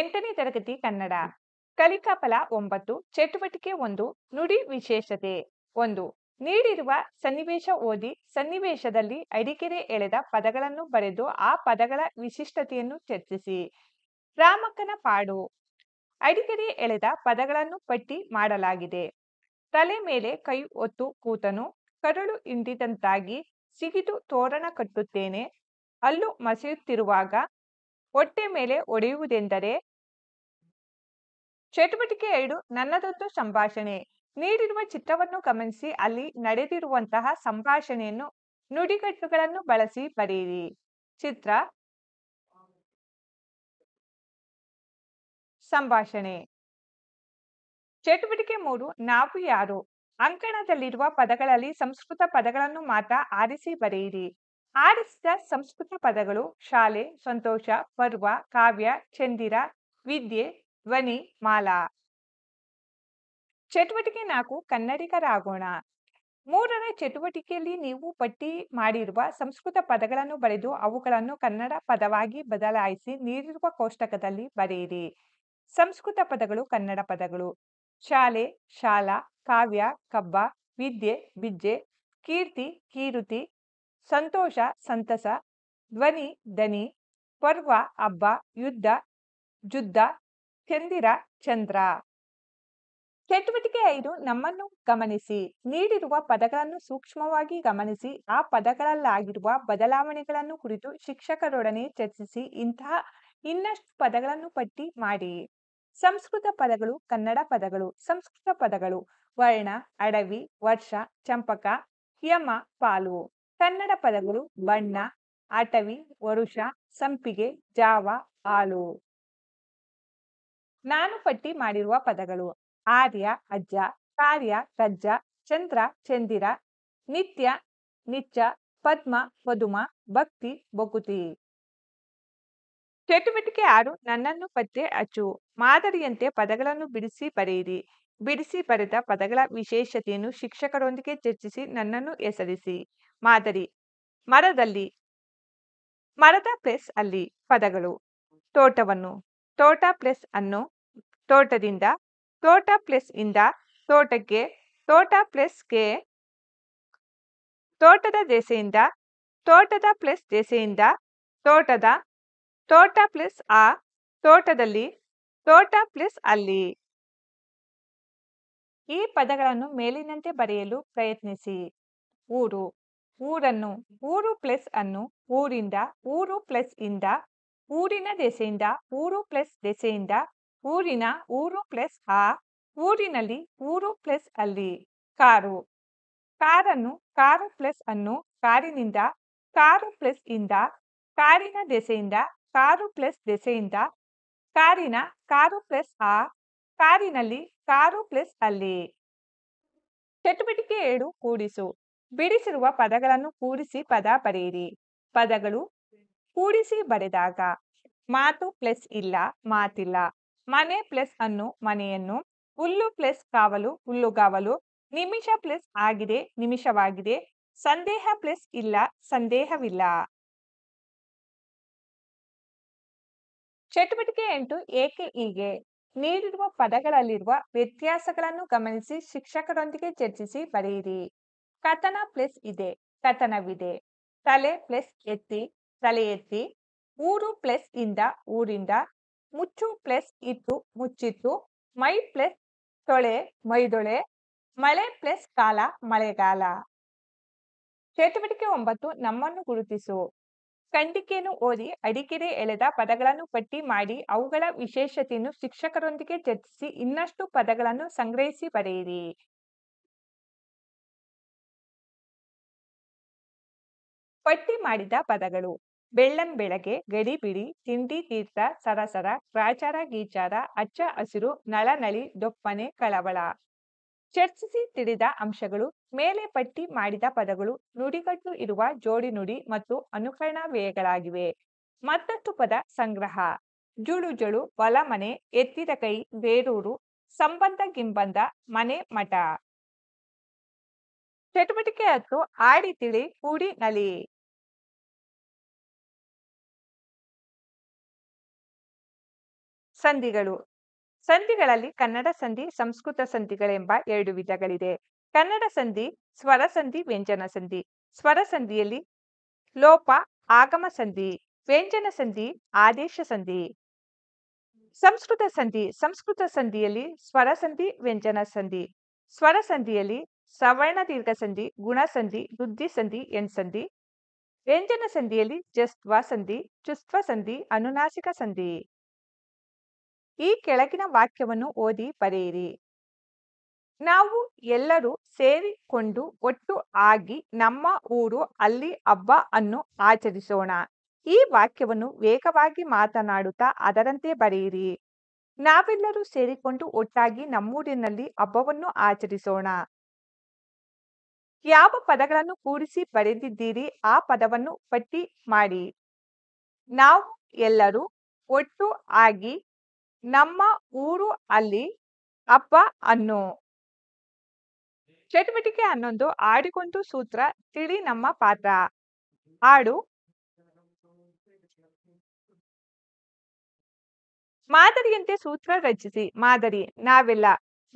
ಎಂಟನೇ ತರಗತಿ ಕನ್ನಡ ಕಲಿಕಾಫಲ ಒಂಬತ್ತು ಚಟುವಟಿಕೆ ಒಂದು ನುಡಿ ವಿಶೇಷತೆ ಒಂದು ನೀಡಿರುವ ಸನ್ನಿವೇಶ ಓದಿ ಸನ್ನಿವೇಶದಲ್ಲಿ ಅಡಿಕೆರೆ ಎಳೆದ ಪದಗಳನ್ನು ಬರೆದು ಆ ಪದಗಳ ವಿಶಿಷ್ಟತೆಯನ್ನು ಚರ್ಚಿಸಿ ರಾಮಕ್ಕನ ಪಾಡು ಅಡಿಕೆರೆ ಎಳೆದ ಪದಗಳನ್ನು ಪಟ್ಟಿ ಮಾಡಲಾಗಿದೆ ತಲೆ ಮೇಲೆ ಕೈ ಒತ್ತು ಕೂತನು ಕರಳು ಹಿಂಡಿದಂತಾಗಿ ಸಿಗಿದು ತೋರಣ ಕಟ್ಟುತ್ತೇನೆ ಅಲ್ಲು ಮಸೆಯುತ್ತಿರುವಾಗ ಹೊಟ್ಟೆ ಮೇಲೆ ಒಡೆಯುವುದೆಂದರೆ ಚಟುವಟಿಕೆ ಎರಡು ನನ್ನದೊಂದು ಸಂಭಾಷಣೆ ನೀಡಿರುವ ಚಿತ್ರವನ್ನು ಗಮನಿಸಿ ಅಲ್ಲಿ ನಡೆದಿರುವಂತಹ ಸಂಭಾಷಣೆಯನ್ನು ನುಡಿಗಟ್ಟುಗಳನ್ನು ಬಳಸಿ ಬರೆಯಿರಿ ಚಿತ್ರ ಸಂಭಾಷಣೆ ಚಟುವಟಿಕೆ ಮೂರು ನಾವು ಯಾರು ಅಂಕಣದಲ್ಲಿರುವ ಪದಗಳಲ್ಲಿ ಸಂಸ್ಕೃತ ಪದಗಳನ್ನು ಮಾತ್ರ ಆರಿಸಿ ಬರೆಯಿರಿ ಆಡಿಸಿದ ಸಂಸ್ಕೃತ ಪದಗಳು ಶಾಲೆ ಸಂತೋಷ ಪರ್ವ ಕಾವ್ಯ ಚಂದಿರ ವಿದ್ಯೆ ಧ್ವನಿ ಮಾಲಾ ಚಟುವಟಿಕೆ ನಾಲ್ಕು ಕನ್ನಡಿಗರಾಗೋಣ ಮೂರನೇ ಚಟುವಟಿಕೆಯಲ್ಲಿ ನೀವು ಪಟ್ಟಿ ಮಾಡಿರುವ ಸಂಸ್ಕೃತ ಪದಗಳನ್ನು ಬರೆದು ಅವುಗಳನ್ನು ಕನ್ನಡ ಪದವಾಗಿ ಬದಲಾಯಿಸಿ ನೀಡಿರುವ ಕೋಷ್ಟಕದಲ್ಲಿ ಬರೆಯಿರಿ ಸಂಸ್ಕೃತ ಪದಗಳು ಕನ್ನಡ ಪದಗಳು ಶಾಲೆ ಶಾಲಾ ಕಾವ್ಯ ಕಬ್ಬ ವಿದ್ಯೆ ಬಿಜ್ಜೆ ಕೀರ್ತಿ ಕೀರುತಿ ಸಂತೋಷ ಸಂತಸ ಧ್ವನಿ ದನಿ ಪರ್ವ ಹಬ್ಬ ಯುದ್ಧ ಜುದ್ಧ ಚಂದಿರ ಚಂದ್ರ ಚಟುವಟಿಕೆ ಐದು ನಮ್ಮನ್ನು ಗಮನಿಸಿ ನೀಡಿರುವ ಪದಗಳನ್ನು ಸೂಕ್ಷ್ಮವಾಗಿ ಗಮನಿಸಿ ಆ ಪದಗಳಲ್ಲಾಗಿರುವ ಬದಲಾವಣೆಗಳನ್ನು ಕುರಿತು ಶಿಕ್ಷಕರೊಡನೆ ಚರ್ಚಿಸಿ ಇಂತಹ ಇನ್ನಷ್ಟು ಪದಗಳನ್ನು ಪಟ್ಟಿ ಮಾಡಿ ಸಂಸ್ಕೃತ ಪದಗಳು ಕನ್ನಡ ಪದಗಳು ಸಂಸ್ಕೃತ ಪದಗಳು ವರ್ಣ ಅಡವಿ ವರ್ಷ ಚಂಪಕ ಯಮ ಪಾಲು ಕನ್ನಡ ಪದಗಳು ಬಣ್ಣ ಆಟವಿ ವರುಷ ಸಂಪಿಗೆ ಜಾವ ಹಾಲು ನಾನು ಪಟ್ಟಿ ಮಾಡಿರುವ ಪದಗಳು ಆರ್ಯ ಅಜ್ಜ ಕಾರ್ಯ ರಜ್ಜ ಚಂದ್ರ ಚಂದಿರ ನಿತ್ಯ ನಿಚ್ಚ ಪದ್ಮ ಪದುಮ ಭಕ್ತಿ ಬೊಕುತಿ ಚಟುವಟಿಕೆ ಆರು ನನ್ನನ್ನು ಪತ್ತೆ ಅಚ್ಚು ಮಾದರಿಯಂತೆ ಪದಗಳನ್ನು ಬಿಡಿಸಿ ಬರೆಯಿರಿ ಬಿಡಿಸಿ ಬರೆದ ಪದಗಳ ವಿಶೇಷತೆಯನ್ನು ಶಿಕ್ಷಕರೊಂದಿಗೆ ಚರ್ಚಿಸಿ ನನ್ನನ್ನು ಹೆಸರಿಸಿ ಮಾದರಿ ಮರದಲ್ಲಿ ಮರದ ಪ್ಲೇಸ್ ಅಲ್ಲಿ ಪದಗಳು ತೋಟವನ್ನು ತೋಟ ಪ್ಲಸ್ ಅನ್ನು ತೋಟದಿಂದ ತೋಟ ಪ್ಲಸ್ ಇಂದ ತೋಟಕ್ಕೆ ತೋಟ ಗೆ ತೋಟದ ದೇಸೆಯಿಂದ ತೋಟದ ಪ್ಲಸ್ ದೇಸೆಯಿಂದ ತೋಟದ ತೋಟ ಪ್ಲಸ್ ಆ ತೋಟದಲ್ಲಿ ತೋಟ ಪ್ಲಸ್ ಅಲ್ಲಿ ಈ ಪದಗಳನ್ನು ಮೇಲಿನಂತೆ ಬರೆಯಲು ಪ್ರಯತ್ನಿಸಿ ಊರು ಊರನ್ನು ಊರು ಪ್ಲಸ್ ಅನ್ನು ಊರಿಂದ ಊರು ಪ್ಲಸ್ ಇಂದ ಊರಿನ ದೆಸೆಯಿಂದ ಊರು ಪ್ಲಸ್ ದೆಸೆಯಿಂದ ಊರಿನ ಊರು ಪ್ಲಸ್ ಆ ಊರಿನಲ್ಲಿ ಊರು ಪ್ಲಸ್ ಅಲ್ಲಿ ಕಾರು ಕಾರನ್ನು ಕಾರು ಪ್ಲಸ್ ಅನ್ನು ಕಾರಿನಿಂದ ಕಾರು ಪ್ಲಸ್ ಇಂದ ಕಾರಿನ ದೆಸೆಯಿಂದ ಕಾರು ಪ್ಲಸ್ ದೆಸೆಯಿಂದ ಕಾರಿನ ಕಾರು ಪ್ಲಸ್ ಆ ಕಾರಿನಲ್ಲಿ ಕಾರು ಪ್ಲಸ್ ಅಲ್ಲಿ ಚಟುವಟಿಕೆ ಏಳು ಕೂಡಿಸು ಬಿಡಿಸಿರುವ ಪದಗಳನ್ನು ಕೂಡಿಸಿ ಪದ ಬರೆಯಿರಿ ಪದಗಳು ಕೂಡಿಸಿ ಬರೆದಾಗ ಮಾತು ಪ್ಲಸ್ ಇಲ್ಲ ಮಾತಿಲ್ಲ ಮನೆ ಪ್ಲಸ್ ಅನ್ನು ಮನೆಯನ್ನು ಹುಲ್ಲು ಪ್ಲಸ್ ಕಾವಲು ಹುಲ್ಲುಗಾವಲು ನಿಮಿಷ ಪ್ಲಸ್ ಆಗಿದೆ ನಿಮಿಷವಾಗಿದೆ ಸಂದೇಹ ಪ್ಲಸ್ ಇಲ್ಲ ಸಂದೇಹವಿಲ್ಲ ಚಟುವಟಿಕೆ ಎಂಟು ಏಕೆ ಹೀಗೆ ನೀಡಿರುವ ಪದಗಳಲ್ಲಿರುವ ವ್ಯತ್ಯಾಸಗಳನ್ನು ಗಮನಿಸಿ ಶಿಕ್ಷಕರೊಂದಿಗೆ ಚರ್ಚಿಸಿ ಬರೆಯಿರಿ ಕಥನ ಪ್ಲಸ್ ಇದೆ ಕಥನವಿದೆ ತಲೆ ಪ್ಲಸ್ ಎತ್ತಿ ತಲೆ ಎತ್ತಿ ಊರು ಪ್ಲಸ್ ಇಂದ ಊರಿಂದ ಮುಚ್ಚು ಪ್ಲಸ್ ಇತ್ತು ಮುಚ್ಚಿತ್ತು ಮೈ ಪ್ಲಸ್ ತೊಳೆ ಮೈದೊಳೆ ಮಳೆ ಪ್ಲಸ್ ಕಾಲ ಮಳೆಗಾಲ ಚಟುವಟಿಕೆ ಒಂಬತ್ತು ನಮ್ಮನ್ನು ಗುರುತಿಸು ಖಂಡಿಕೆಯನ್ನು ಓದಿ ಅಡಿಕೆರೆ ಎಳೆದ ಪದಗಳನ್ನು ಪಟ್ಟಿ ಮಾಡಿ ಅವುಗಳ ವಿಶೇಷತೆಯನ್ನು ಶಿಕ್ಷಕರೊಂದಿಗೆ ಚರ್ಚಿಸಿ ಇನ್ನಷ್ಟು ಪದಗಳನ್ನು ಸಂಗ್ರಹಿಸಿ ಬರೆಯಿರಿ ಪಟ್ಟಿ ಮಾಡಿದ ಪದಗಳು ಬೆಳ್ಳಂ ಬೆಳಗ್ಗೆ ಗಡಿಬಿಡಿ ತಿಂಡಿ ತೀರ್ಥ ಸರಸರ ರಾಚಾರ ಗೀಚಾರ ಅಚ್ಚ ಹಸಿರು ನಳನಳಿ ದೊಪ್ಪನೆ ಕಳವಳ ಚರ್ಚಿಸಿ ತಿಳಿದ ಅಂಶಗಳು ಮೇಲೆ ಪಟ್ಟಿ ಮಾಡಿದ ಪದಗಳು ನುಡಿಗಟ್ಟು ಇರುವ ಜೋಡಿ ನುಡಿ ಮತ್ತು ಅನುಕರಣ ವ್ಯಯಗಳಾಗಿವೆ ಮತ್ತಷ್ಟು ಪದ ಸಂಗ್ರಹ ಜುಳು ಜುಳು ಮನೆ ಎತ್ತಿದ ಕೈ ಬೇರೂರು ಸಂಬಂಧ ಗಿಂಬಂಧ ಮನೆ ಮಠ ಚಟುವಟಿಕೆ ಹತ್ತು ಆಡಿ ತಿಳಿ ಕೂಡಿ ನಲಿ ಸಂಧಿಗಳು ಸಂಧಿಗಳಲ್ಲಿ ಕನ್ನಡ ಸಂಧಿ ಸಂಸ್ಕೃತ ಸಂಧಿಗಳೆಂಬ ಎರಡು ವಿಧಗಳಿದೆ ಕನ್ನಡ ಸಂಧಿ ಸ್ವರ ಸಂಧಿ ವ್ಯಂಜನ ಸಂಧಿ ಸ್ವರ ಸಂಧಿಯಲ್ಲಿ ಲೋಪ ಆಗಮ ಸಂಧಿ ವ್ಯಂಜನ ಸಂಧಿ ಆದೇಶ ಸಂಧಿ ಸಂಸ್ಕೃತ ಸಂಧಿ ಸಂಸ್ಕೃತ ಸಂಧಿಯಲ್ಲಿ ಸ್ವರ ಸಂಧಿ ವ್ಯಂಜನ ಸಂಧಿ ಸ್ವರ ಸಂಧಿಯಲ್ಲಿ ಸವರ್ಣ ದೀರ್ಘ ಸಂಧಿ ಗುಣಸಂಧಿ ವೃದ್ಧಿ ಸಂಧಿ ಸಂಧಿ ವ್ಯಂಜನ ಸಂಧಿಯಲ್ಲಿ ಜಸ್ತ್ವ ಸಂಧಿ ಚುಸ್ತ್ವ ಸಂಧಿ ಅನುನಾಸಿಕ ಸಂಧಿ ಈ ಕೆಳಗಿನ ವಾಕ್ಯವನ್ನು ಓದಿ ಬರೆಯಿರಿ ನಾವು ಎಲ್ಲರೂ ಸೇರಿಕೊಂಡು ಒಟ್ಟು ಆಗಿ ನಮ್ಮ ಊರು ಅಲ್ಲಿ ಹಬ್ಬ ಅನ್ನು ಆಚರಿಸೋಣ ಈ ವಾಕ್ಯವನ್ನು ವೇಗವಾಗಿ ಮಾತನಾಡುತ್ತಾ ಅದರಂತೆ ಬರೆಯಿರಿ ನಾವೆಲ್ಲರೂ ಸೇರಿಕೊಂಡು ಒಟ್ಟಾಗಿ ನಮ್ಮೂರಿನಲ್ಲಿ ಹಬ್ಬವನ್ನು ಆಚರಿಸೋಣ ಯಾವ ಪದಗಳನ್ನು ಕೂಡಿಸಿ ಬರೆದಿದ್ದೀರಿ ಆ ಪದವನ್ನು ಪಟ್ಟಿ ಮಾಡಿ ನಾವು ಎಲ್ಲರೂ ಒಟ್ಟು ಆಗಿ ನಮ್ಮ ಊರು ಅಲ್ಲಿ ಅಪ್ಪ ಅನ್ನು ಚಟುವಟಿಕೆ ಅನ್ನೊಂದು ಆಡಿಕೊಂಡು ಸೂತ್ರ ತಿಳಿ ನಮ್ಮ ಪಾತ್ರ ಆಡು ಮಾದರಿಯಂತೆ ಸೂತ್ರ ರಚಿಸಿ ಮಾದರಿ ನಾವೆಲ್ಲ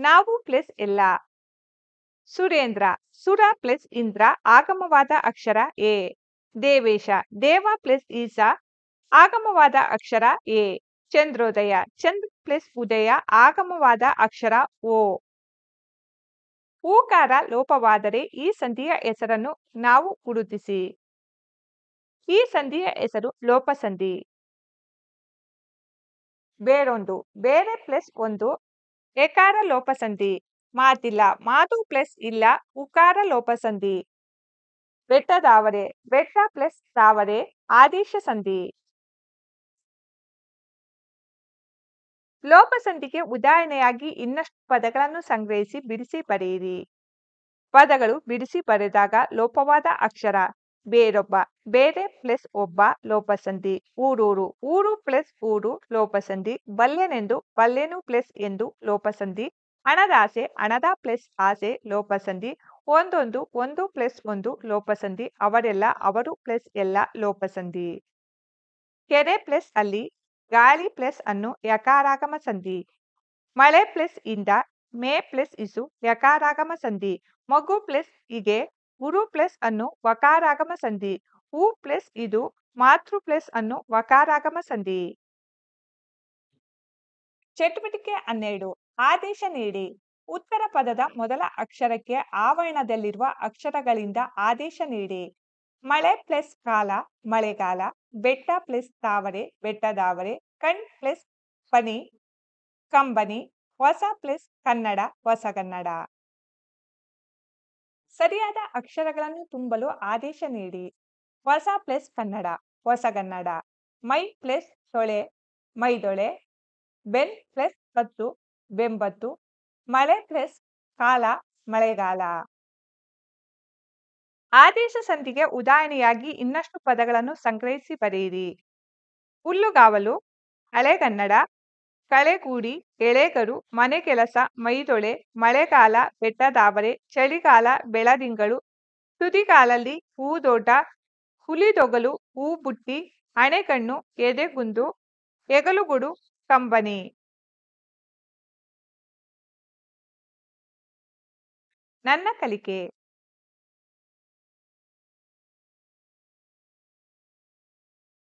ನಾವು ಪ್ಲಸ್ ಎಲ್ಲ ಸುರೇಂದ್ರ ಸುರ ಪ್ಲಸ್ ಇಂದ್ರ ಆಗಮವಾದ ಅಕ್ಷರ ಎ ದೇವೇಶ ದೇವ ಪ್ಲಸ್ ಈಸಾ ಆಗಮವಾದ ಅಕ್ಷರ ಎ ಚಂದ್ರೋದಯ ಚಂದ್ರ ಪ್ಲಸ್ ಉದಯ ಆಗಮವಾದ ಅಕ್ಷರ ಓ ಊಕಾರ ಲೋಪವಾದರೆ ಈ ಸಂಧಿಯ ಹೆಸರನ್ನು ನಾವು ಗುರುತಿಸಿ ಈ ಸಂಧಿಯ ಹೆಸರು ಲೋಪಸಂಧಿ ಬೇರೊಂದು ಬೇರೆ ಪ್ಲಸ್ ಒಂದು ಎಕಾರ ಲೋಪಸಂಧಿ ಮಾತಿಲ್ಲ ಮಾತು ಪ್ಲಸ್ ಇಲ್ಲ ಉಕಾರ ಲೋಪಸಂಧಿ ಬೆಟ್ಟದಾವರೆ ಬೆಟ್ಟ ಪ್ಲಸ್ ತಾವರೆ ಆದೇಶ ಸಂಧಿ ಲೋಪಸಂಧಿಗೆ ಉದಾಹರಣೆಯಾಗಿ ಇನ್ನಷ್ಟು ಪದಗಳನ್ನು ಸಂಗ್ರಹಿಸಿ ಬಿಡಿಸಿ ಬರೆಯಿರಿ ಪದಗಳು ಬಿಡಿಸಿ ಬರೆದಾಗ ಲೋಪವಾದ ಅಕ್ಷರ ಬೇರೊಬ್ಬ ಬೇರೆ ಪ್ಲಸ್ ಒಬ್ಬ ಲೋಪಸಂಧಿ ಊರೂರು ಊರು ಪ್ಲಸ್ ಊರು ಲೋಪಸಂಧಿ ಬಲ್ಲೆನೆಂದು ಬಲ್ಲೆನು ಪ್ಲಸ್ ಎಂದು ಲೋಪಸಂಧಿ ಹಣದಾಸೆ ಹಣದ ಪ್ಲಸ್ ಆಸೆ ಲೋಪಸಂಧಿ ಒಂದೊಂದು ಒಂದು ಪ್ಲಸ್ ಒಂದು ಲೋಪಸಂಧಿ ಅವರೆಲ್ಲ ಅವರು ಪ್ಲಸ್ ಎಲ್ಲ ಲೋಪಸಂಧಿ ಕೆರೆ ಪ್ಲಸ್ ಅಲ್ಲಿ ಗಾಳಿ ಪ್ಲಸ್ ಅನ್ನು ಯಕಾರಾಗಮ ಸಂಧಿ ಮಳೆ ಪ್ಲಸ್ ಇಂದ ಮೇ ಪ್ಲಸ್ ಇಸು ಯಕಾರಾಗಮ ಸಂಧಿ ಮಗು ಪ್ಲಸ್ ಇಗೆ ಉರು ಪ್ಲಸ್ ಅನ್ನು ವಕಾರಾಗಮ ಸಂಧಿ ಹೂ ಪ್ಲಸ್ ಇದು ಮಾತೃ ಪ್ಲಸ್ ಅನ್ನು ವಕಾರಾಗಮ ಸಂಧಿ ಚಟುವಟಿಕೆ ಹನ್ನೆರಡು ಆದೇಶ ನೀಡಿ ಉತ್ತರ ಪದದ ಮೊದಲ ಅಕ್ಷರಕ್ಕೆ ಆವರಣದಲ್ಲಿರುವ ಅಕ್ಷರಗಳಿಂದ ಆದೇಶ ನೀಡಿ ಮಳೆ ಪ್ಲಸ್ ಕಾಲ ಮಳೆಗಾಲ ಬೆಟ್ಟ ಪ್ಲಸ್ ತಾವರೆ ಬೆಟ್ಟದಾವರೆ ಕಣ್ ಪ್ಲಸ್ ಪನಿ ಕಂಬನಿ ಹೊಸ ಪ್ಲಸ್ ಕನ್ನಡ ಹೊಸಗನ್ನಡ ಸರಿಯಾದ ಅಕ್ಷರಗಳನ್ನು ತುಂಬಲು ಆದೇಶ ನೀಡಿ ಹೊಸ ಪ್ಲಸ್ ಕನ್ನಡ ಹೊಸಗನ್ನಡ ಮೈ ಪ್ಲಸ್ ಸೊಳೆ ಮೈದೊಳೆ ಬೆನ್ ಪ್ಲಸ್ ಕತ್ತು ಬೆಂಬತ್ತು ಮಳೆ ಪ್ಲಸ್ ಕಾಲ ಮಳೆಗಾಲ ಆದೇಶ ಸಂಧಿಗೆ ಉದಾಹರಣೆಯಾಗಿ ಇನ್ನಷ್ಟು ಪದಗಳನ್ನು ಸಂಗ್ರಹಿಸಿ ಬರೆಯಿರಿ ಹುಲ್ಲುಗಾವಲು ಹಳೆಗನ್ನಡ ಕಳೆಗೂಡಿ ಎಳೆಗರು ಮನೆ ಕೆಲಸ ಮೈದೊಳೆ ಮಳೆಗಾಲ ಬೆಟ್ಟದಾವರೆ ಚಳಿಗಾಲ ಬೆಳದಿಂಗಳು ತುದಿಗಾಲಲ್ಲಿ ಹೂದೋಟ ಹುಲಿದೊಗಲು ಹೂಬುಟ್ಟಿ ಹಣೆಕಣ್ಣು ಎದೆಗುಂದು ಎಗಲುಗುಡು ಕಂಬನಿ ನನ್ನ ಕಲಿಕೆ